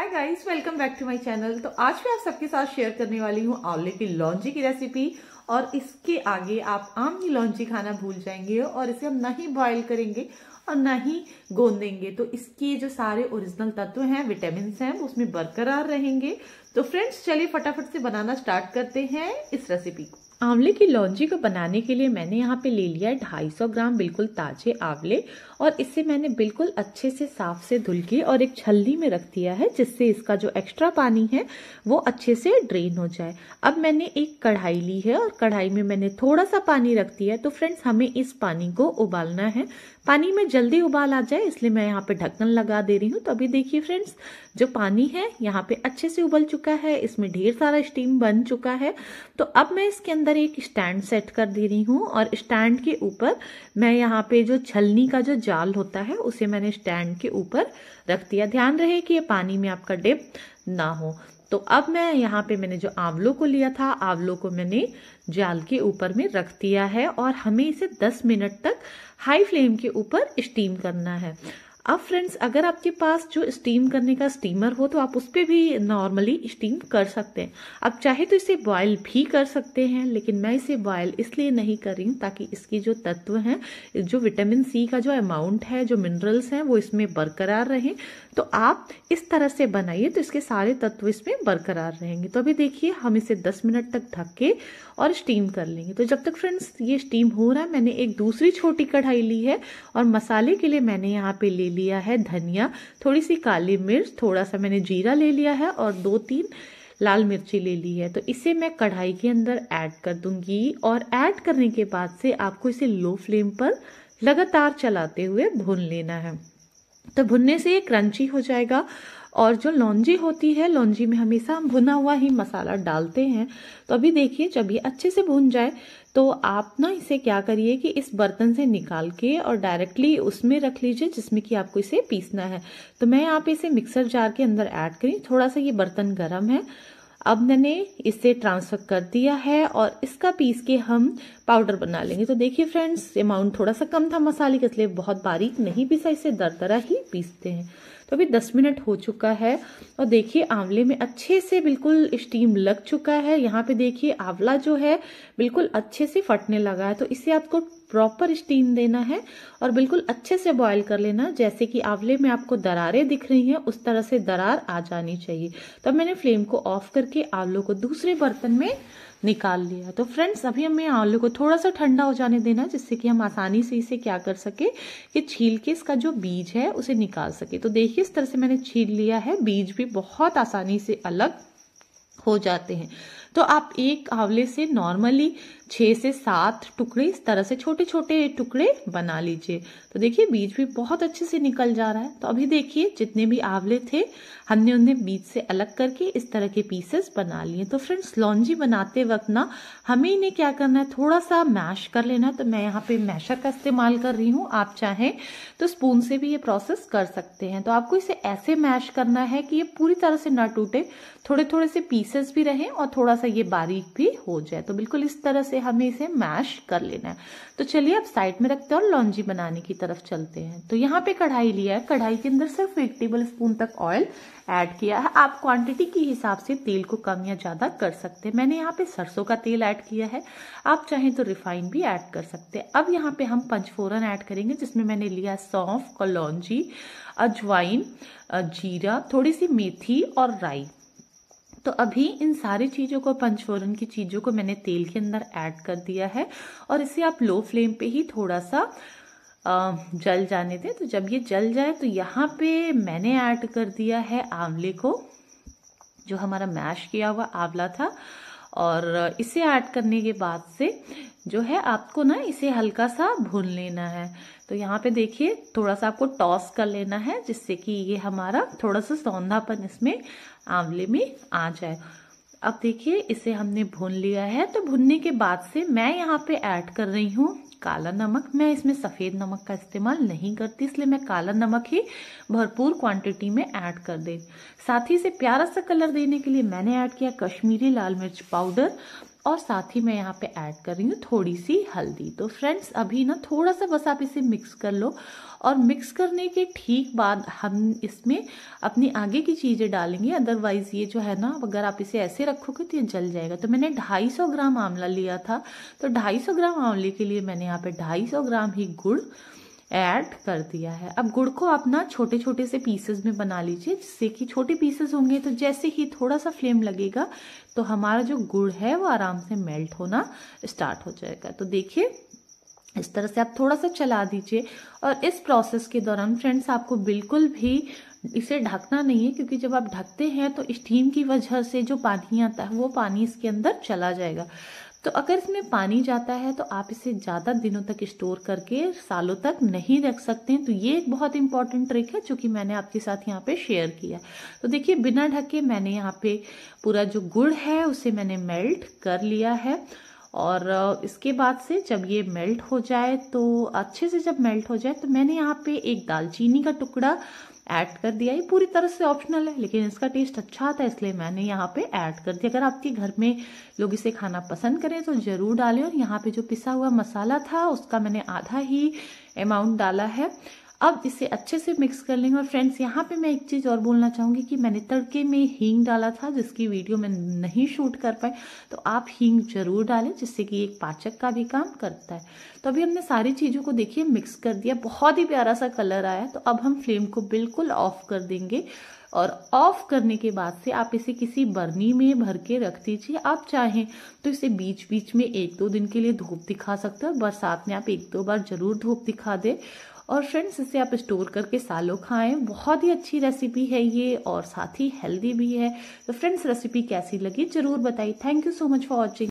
hi guys welcome back to my channel तो आज मैं आप सबके साथ शेयर करने वाली हूँ आंवले की लॉन्जी की रेसिपी और इसके आगे आप आम की खाना भूल जाएंगे और इसे हम ना ही बॉयल करेंगे और ना ही गोंदेंगे तो इसके जो सारे ओरिजिनल तत्व हैं विटामिन हैं उसमें बरकरार रहेंगे तो फ्रेंड्स चलिए फटाफट से बनाना स्टार्ट करते हैं इस रेसिपी को आंवले की लौंजी को बनाने के लिए मैंने यहाँ पे ले लिया है 250 ग्राम बिल्कुल ताजे आंवले और इसे मैंने बिल्कुल अच्छे से साफ से धुल के और एक छलनी में रख दिया है जिससे इसका जो एक्स्ट्रा पानी है वो अच्छे से ड्रेन हो जाए अब मैंने एक कढ़ाई ली है और कढ़ाई में मैंने थोड़ा सा पानी रख दिया है तो फ्रेंड्स हमें इस पानी को उबालना है पानी में जल्दी उबाल आ जाए इसलिए मैं यहाँ पे ढक्कन लगा दे रही हूँ तो अभी देखिए फ्रेंड्स जो पानी है यहाँ पे अच्छे से उबल चुका है इसमें ढेर सारा स्टीम बन चुका है तो अब मैं इसके अंदर एक स्टैंड सेट कर दे रही हूँ और स्टैंड के ऊपर मैं यहाँ पे जो छलनी का जो जाल होता है उसे मैंने स्टैंड के ऊपर रख दिया ध्यान रहे कि ये पानी में आपका डिप ना हो तो अब मैं यहाँ पे मैंने जो आंवलों को लिया था आंवलों को मैंने जाल के ऊपर में रख दिया है और हमें इसे 10 मिनट तक हाई फ्लेम के ऊपर स्टीम करना है अब फ्रेंड्स अगर आपके पास जो स्टीम करने का स्टीमर हो तो आप उस पर भी नॉर्मली स्टीम कर सकते हैं आप चाहे तो इसे बॉयल भी कर सकते हैं लेकिन मैं इसे बॉयल इसलिए नहीं कर रही हूँ ताकि इसकी जो तत्व हैं जो विटामिन सी का जो अमाउंट है जो मिनरल्स हैं वो इसमें बरकरार रहें तो आप इस तरह से बनाइए तो इसके सारे तत्व इसमें बरकरार रहेंगे तो अभी देखिए हम इसे दस मिनट तक ढक के और स्टीम कर लेंगे तो जब तक फ्रेंड्स ये स्टीम हो रहा है मैंने एक दूसरी छोटी कढ़ाई ली है और मसाले के लिए मैंने यहाँ पे ले लिया है धनिया थोड़ी सी काली मिर्च थोड़ा सा मैंने जीरा ले लिया है और दो तीन लाल मिर्ची ले ली है तो इसे मैं कढ़ाई के अंदर ऐड कर दूंगी और ऐड करने के बाद से आपको इसे लो फ्लेम पर लगातार चलाते हुए भून लेना है तो भुनने से ये क्रंची हो जाएगा और जो लौंजी होती है लौंजी में हमेशा हम भुना हुआ ही मसाला डालते हैं तो अभी देखिए जब ये अच्छे से भुन जाए तो आप ना इसे क्या करिए कि इस बर्तन से निकाल के और डायरेक्टली उसमें रख लीजिए जिसमें कि आपको इसे पीसना है तो मैं आप इसे मिक्सर जार के अंदर ऐड करी थोड़ा सा ये बर्तन गर्म है अब मैंने इसे ट्रांसफ़र कर दिया है और इसका पीस के हम पाउडर बना लेंगे तो देखिए फ्रेंड्स अमाउंट थोड़ा सा कम था मसाले के इसलिए बहुत बारीक नहीं पीसा इसे दर तरह ही पीसते हैं तो अभी दस मिनट हो चुका है और देखिए आंवले में अच्छे से बिल्कुल स्टीम लग चुका है यहाँ पे देखिए आंवला जो है बिल्कुल अच्छे से फटने लगा है तो इसे आपको प्रॉपर स्टीम देना है और बिल्कुल अच्छे से बॉईल कर लेना जैसे कि आंवले में आपको दरारें दिख रही हैं उस तरह से दरार आ जानी चाहिए तो मैंने फ्लेम को ऑफ करके आलू को दूसरे बर्तन में निकाल लिया तो फ्रेंड्स अभी हमें आलू को थोड़ा सा ठंडा हो जाने देना जिससे कि हम आसानी से इसे क्या कर सके कि छील के इसका जो बीज है उसे निकाल सके तो देखिए इस तरह से मैंने छील लिया है बीज भी बहुत आसानी से अलग हो जाते हैं तो आप एक आंवले से नॉर्मली छः से सात टुकड़े इस तरह से छोटे छोटे टुकड़े बना लीजिए तो देखिए बीज भी बहुत अच्छे से निकल जा रहा है तो अभी देखिए जितने भी आंवले थे हमने उन्हें बीज से अलग करके इस तरह के पीसेस बना लिए तो फ्रेंड्स लॉन्जी बनाते वक्त ना हमें इन्हें क्या करना है थोड़ा सा मैश कर लेना तो मैं यहाँ पे मैशर का इस्तेमाल कर रही हूँ आप चाहें तो स्पून से भी ये प्रोसेस कर सकते हैं तो आपको इसे ऐसे मैश करना है कि ये पूरी तरह से ना टूटे थोड़े थोड़े से पीसेस भी रहें और थोड़ा सा ये बारीक भी हो जाए तो बिल्कुल इस तरह से हमें इसे मैश कर लेना है तो चलिए अब साइड में रखते हैं और लॉन्जी बनाने की तरफ चलते हैं तो यहाँ पे कढ़ाई लिया है कढ़ाई के अंदर सिर्फ एक टेबल स्पून तक ऑयल ऐड किया है आप क्वांटिटी के हिसाब से तेल को कम या ज़्यादा कर सकते हैं मैंने यहाँ पे सरसों का तेल ऐड किया है आप चाहें तो रिफाइन भी ऐड कर सकते हैं अब यहाँ पे हम पंचफोरन ऐड करेंगे जिसमें मैंने लिया सौंफ कलौजी अजवाइन जीरा थोड़ी सी मेथी और राई तो अभी इन सारी चीज़ों को पंचफोरन की चीज़ों को मैंने तेल के अंदर ऐड कर दिया है और इसे आप लो फ्लेम पे ही थोड़ा सा जल जाने दें तो जब ये जल जाए तो यहाँ पे मैंने ऐड कर दिया है आंवले को जो हमारा मैश किया हुआ आंवला था और इसे ऐड करने के बाद से जो है आपको ना इसे हल्का सा भून लेना है तो यहाँ पे देखिए थोड़ा सा आपको टॉस कर लेना है जिससे कि ये हमारा थोड़ा सा सौंधापन इसमें आंवले में आ जाए अब देखिए इसे हमने भून लिया है तो भुनने के बाद से मैं यहाँ पे ऐड कर रही हूँ काला नमक मैं इसमें सफ़ेद नमक का इस्तेमाल नहीं करती इसलिए मैं काला नमक ही भरपूर क्वांटिटी में ऐड कर दे साथ ही से प्यारा सा कलर देने के लिए मैंने ऐड किया कश्मीरी लाल मिर्च पाउडर और साथ ही मैं यहाँ पे ऐड कर रही हूँ थोड़ी सी हल्दी तो फ्रेंड्स अभी ना थोड़ा सा बस आप इसे मिक्स कर लो और मिक्स करने के ठीक बाद हम इसमें अपनी आगे की चीज़ें डालेंगे अदरवाइज़ ये जो है ना अगर आप इसे ऐसे रखोगे तो ये जल जाएगा तो मैंने 250 ग्राम आंवला लिया था तो 250 ग्राम आंवले के लिए मैंने यहाँ पे 250 ग्राम ही गुड़ ऐड कर दिया है अब गुड़ को आप ना छोटे छोटे से पीसेस में बना लीजिए जिससे कि छोटे पीसेस होंगे तो जैसे ही थोड़ा सा फ्लेम लगेगा तो हमारा जो गुड़ है वो आराम से मेल्ट होना स्टार्ट हो जाएगा तो देखिए इस तरह से आप थोड़ा सा चला दीजिए और इस प्रोसेस के दौरान फ्रेंड्स आपको बिल्कुल भी इसे ढकना नहीं है क्योंकि जब आप ढकते हैं तो स्टीम की वजह से जो पानी आता है वो पानी इसके अंदर चला जाएगा तो अगर इसमें पानी जाता है तो आप इसे ज़्यादा दिनों तक स्टोर करके सालों तक नहीं रख सकते तो ये एक बहुत इंपॉर्टेंट ट्रिक है जो कि मैंने आपके साथ यहाँ पे शेयर किया तो देखिए बिना ढके मैंने यहाँ पे पूरा जो गुड़ है उसे मैंने मेल्ट कर लिया है और इसके बाद से जब ये मेल्ट हो जाए तो अच्छे से जब मेल्ट हो जाए तो मैंने यहाँ पे एक दालचीनी का टुकड़ा ऐड कर दिया ये पूरी तरह से ऑप्शनल है लेकिन इसका टेस्ट अच्छा आता है इसलिए मैंने यहाँ पे ऐड कर दिया अगर आपके घर में लोग इसे खाना पसंद करें तो ज़रूर डालें और यहाँ पे जो पिसा हुआ मसाला था उसका मैंने आधा ही अमाउंट डाला है अब इसे अच्छे से मिक्स कर लेंगे और फ्रेंड्स यहाँ पे मैं एक चीज़ और बोलना चाहूँगी कि मैंने तड़के में हींग डाला था जिसकी वीडियो मैं नहीं शूट कर पाई तो आप हींग जरूर डालें जिससे कि एक पाचक का भी काम करता है तो अभी हमने सारी चीज़ों को देखिए मिक्स कर दिया बहुत ही प्यारा सा कलर आया तो अब हम फ्लेम को बिल्कुल ऑफ कर देंगे और ऑफ करने के बाद से आप इसे किसी बर्नी में भर के रख दीजिए आप चाहें तो इसे बीच बीच में एक दो दिन के लिए धूप दिखा सकते हो बरसात में आप एक दो बार जरूर धूप दिखा दें और फ्रेंड्स इसे आप स्टोर करके सालों खाएं बहुत ही अच्छी रेसिपी है ये और साथ ही हेल्दी भी है तो फ्रेंड्स रेसिपी कैसी लगी जरूर बताइए thank you so much for watching